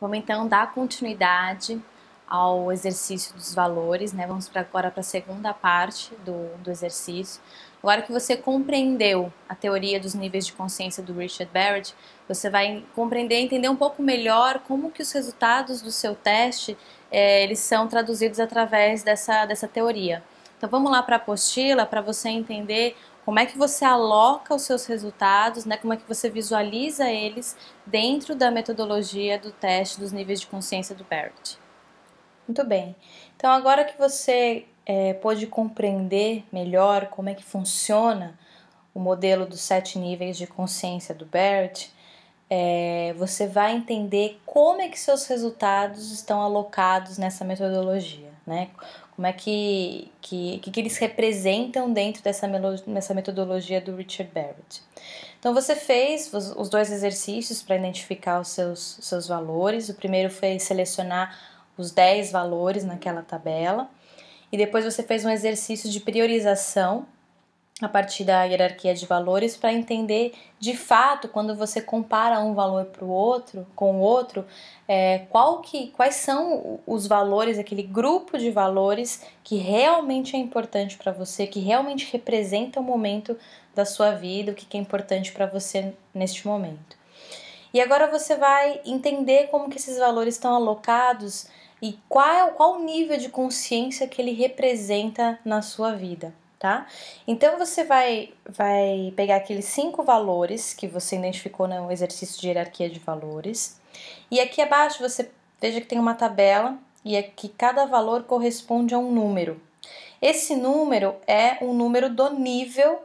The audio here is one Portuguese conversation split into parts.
Vamos então dar continuidade ao exercício dos valores, né? Vamos pra agora para a segunda parte do, do exercício. Agora que você compreendeu a teoria dos níveis de consciência do Richard Barrett, você vai compreender, entender um pouco melhor como que os resultados do seu teste é, eles são traduzidos através dessa, dessa teoria. Então vamos lá para a apostila para você entender como é que você aloca os seus resultados, né? Como é que você visualiza eles dentro da metodologia do teste dos níveis de consciência do Barrett? Muito bem. Então agora que você é, pôde compreender melhor como é que funciona o modelo dos sete níveis de consciência do Barrett, é, você vai entender como é que seus resultados estão alocados nessa metodologia, né? como é que, que, que, eles representam dentro dessa, metodologia do Richard Barrett. Então você fez os, os dois exercícios para identificar os seus, seus valores. O primeiro foi selecionar os 10 valores naquela tabela. E depois você fez um exercício de priorização a partir da hierarquia de valores para entender de fato quando você compara um valor para o outro com o outro é, qual que quais são os valores aquele grupo de valores que realmente é importante para você que realmente representa o momento da sua vida o que, que é importante para você neste momento e agora você vai entender como que esses valores estão alocados e qual qual o nível de consciência que ele representa na sua vida tá? Então você vai, vai pegar aqueles cinco valores que você identificou no né, exercício de hierarquia de valores, e aqui abaixo você veja que tem uma tabela e aqui é cada valor corresponde a um número. Esse número é o um número do nível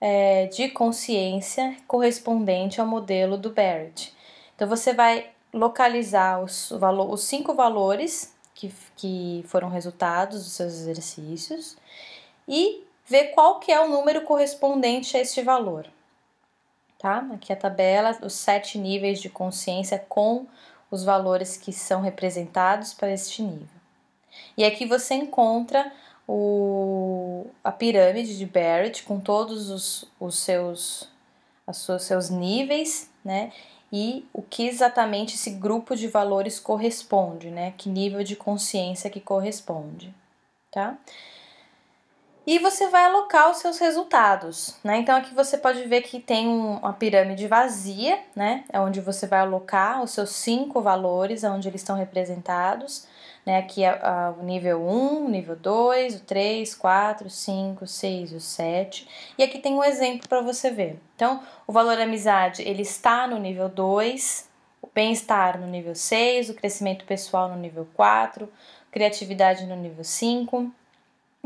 é, de consciência correspondente ao modelo do Barrett. Então você vai localizar os, os cinco valores que, que foram resultados dos seus exercícios e ver qual que é o número correspondente a este valor. Tá? Aqui a tabela, os sete níveis de consciência com os valores que são representados para este nível. E aqui você encontra o, a pirâmide de Barrett com todos os, os seus, os seus, seus níveis, né? E o que exatamente esse grupo de valores corresponde, né? Que nível de consciência que corresponde, tá? E você vai alocar os seus resultados, né? Então aqui você pode ver que tem uma pirâmide vazia, né? É onde você vai alocar os seus cinco valores, é onde eles estão representados, né? Aqui é, o nível 1, o nível 2, o 3, 4, 5, 6 e o 7. E aqui tem um exemplo para você ver. Então, o valor amizade, ele está no nível 2, o bem-estar no nível 6, o crescimento pessoal no nível 4, criatividade no nível 5,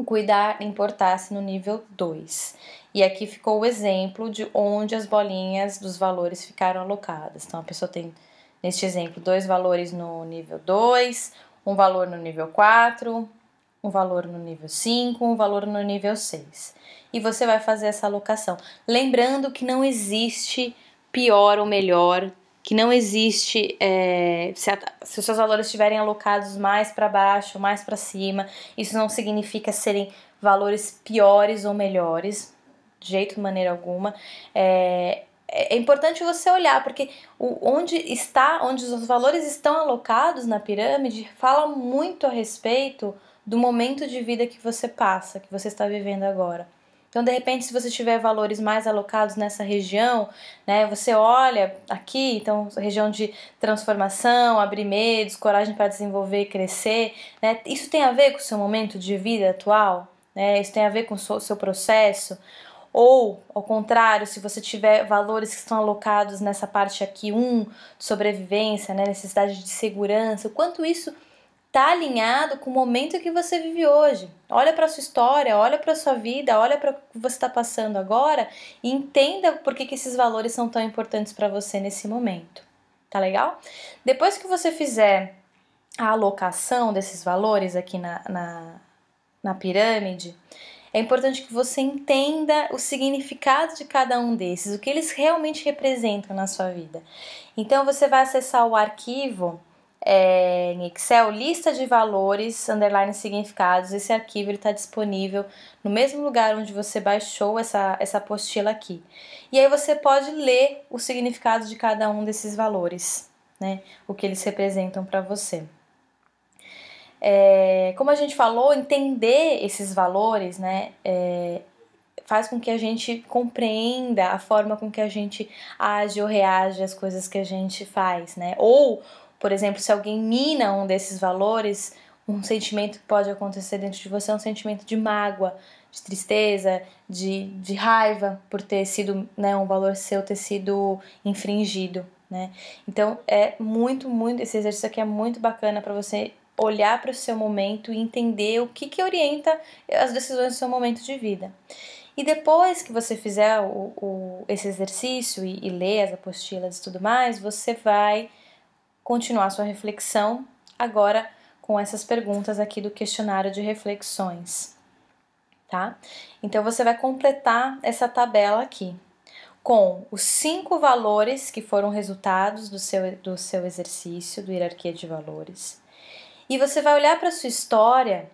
cuidar importasse no nível 2. E aqui ficou o exemplo de onde as bolinhas dos valores ficaram alocadas. Então, a pessoa tem, neste exemplo, dois valores no nível 2, um valor no nível 4, um valor no nível 5, um valor no nível 6. E você vai fazer essa alocação. Lembrando que não existe pior ou melhor que não existe é, se, a, se, os seus valores estiverem alocados mais para baixo, mais para cima, isso não significa serem valores piores ou melhores, de jeito, maneira alguma. É, é, é importante você olhar, porque o, onde está, onde os valores estão alocados na pirâmide, fala muito a respeito do momento de vida que você passa, que você está vivendo agora. Então, de repente, se você tiver valores mais alocados nessa região, né, você olha aqui, então, região de transformação, abrir medos, coragem para desenvolver, crescer, né? Isso tem a ver com o seu momento de vida atual, né? Isso tem a ver com o seu, seu processo. Ou, ao contrário, se você tiver valores que estão alocados nessa parte aqui, um, sobrevivência, né, necessidade de segurança, o quanto isso está alinhado com o momento que você vive hoje. Olha para sua história, olha para sua vida, olha para o que você está passando agora e entenda por que, que esses valores são tão importantes para você nesse momento. Tá legal? Depois que você fizer a alocação desses valores aqui na, na, na pirâmide, é importante que você entenda o significado de cada um desses, o que eles realmente representam na sua vida. Então você vai acessar o arquivo é, em Excel, lista de valores, underline significados. Esse arquivo está disponível no mesmo lugar onde você baixou essa, essa apostila aqui. E aí você pode ler o significado de cada um desses valores, né? O que eles representam para você. É, como a gente falou, entender esses valores, né? É, faz com que a gente compreenda a forma com que a gente age ou reage às coisas que a gente faz, né? Ou por exemplo, se alguém mina um desses valores, um sentimento que pode acontecer dentro de você é um sentimento de mágoa, de tristeza, de, de raiva por ter sido, né, um valor seu ter sido infringido, né? Então é muito, muito, esse exercício aqui é muito bacana para você olhar para o seu momento e entender o que, que orienta as decisões do seu momento de vida. E depois que você fizer o, o esse exercício e, e ler as apostilas e tudo mais, você vai continuar sua reflexão agora com essas perguntas aqui do questionário de reflexões, tá? Então você vai completar essa tabela aqui com os cinco valores que foram resultados do seu, do seu exercício, do hierarquia de valores. E você vai olhar para sua história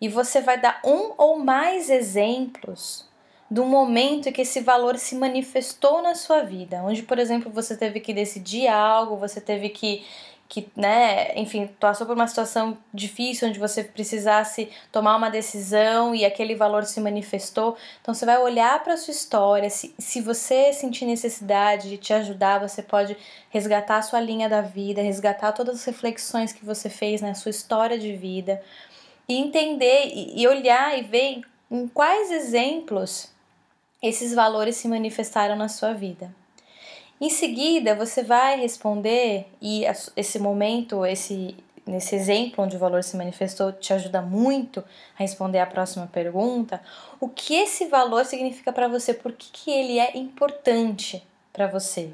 e você vai dar um ou mais exemplos do momento em que esse valor se manifestou na sua vida, onde, por exemplo, você teve que decidir algo, você teve que que, né, enfim, passou por uma situação difícil onde você precisasse tomar uma decisão e aquele valor se manifestou. Então você vai olhar para sua história, se, se você sentir necessidade de te ajudar, você pode resgatar a sua linha da vida, resgatar todas as reflexões que você fez na né, sua história de vida e entender e, e olhar e ver em quais exemplos esses valores se manifestaram na sua vida. Em seguida, você vai responder, e esse momento, esse, nesse exemplo onde o valor se manifestou, te ajuda muito a responder a próxima pergunta: o que esse valor significa para você? Por que, que ele é importante para você?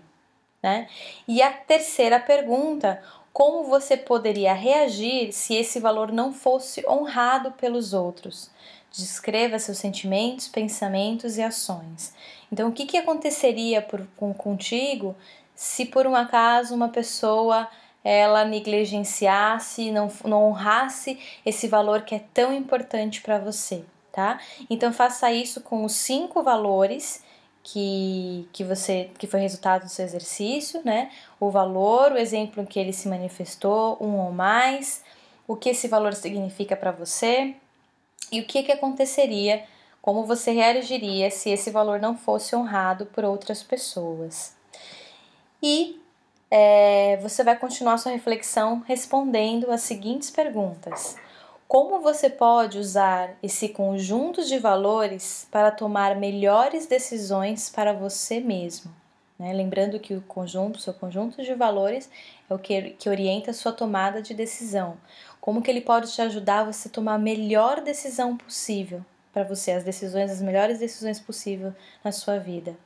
Né? E a terceira pergunta: como você poderia reagir se esse valor não fosse honrado pelos outros? Descreva seus sentimentos, pensamentos e ações. Então, o que, que aconteceria por, com, contigo se por um acaso uma pessoa ela negligenciasse, não, não honrasse esse valor que é tão importante para você, tá? Então, faça isso com os cinco valores que, que você que foi resultado do seu exercício, né? O valor, o exemplo em que ele se manifestou, um ou mais, o que esse valor significa para você, e o que, que aconteceria, como você reagiria se esse valor não fosse honrado por outras pessoas. E é, você vai continuar sua reflexão respondendo as seguintes perguntas. Como você pode usar esse conjunto de valores para tomar melhores decisões para você mesmo? Né? Lembrando que o conjunto, seu conjunto de valores é o que, que orienta a sua tomada de decisão. Como que ele pode te ajudar a você tomar a melhor decisão possível para você, as decisões, as melhores decisões possível na sua vida.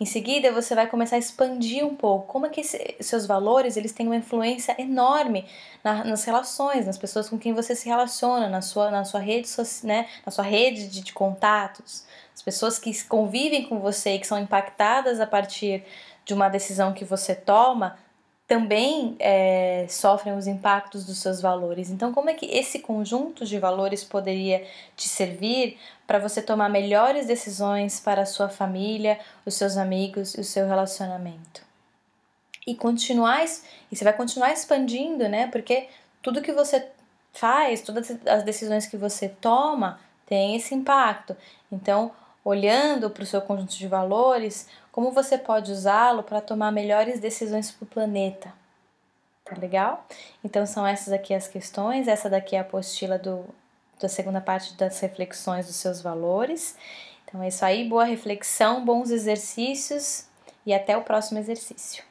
Em seguida, você vai começar a expandir um pouco como é que esse, seus valores eles têm uma influência enorme na, nas relações, nas pessoas com quem você se relaciona, na sua, na sua rede, né, na sua rede de, de contatos, as pessoas que convivem com você e que são impactadas a partir de uma decisão que você toma também é, sofrem os impactos dos seus valores. Então, como é que esse conjunto de valores poderia te servir para você tomar melhores decisões para a sua família, os seus amigos e o seu relacionamento? E continuar, e você vai continuar expandindo, né? Porque tudo que você faz, todas as decisões que você toma tem esse impacto. Então, olhando para o seu conjunto de valores, como você pode usá-lo para tomar melhores decisões para o planeta. Tá legal? Então são essas aqui as questões, essa daqui é a apostila do, da segunda parte das reflexões dos seus valores. Então é isso aí, boa reflexão, bons exercícios e até o próximo exercício.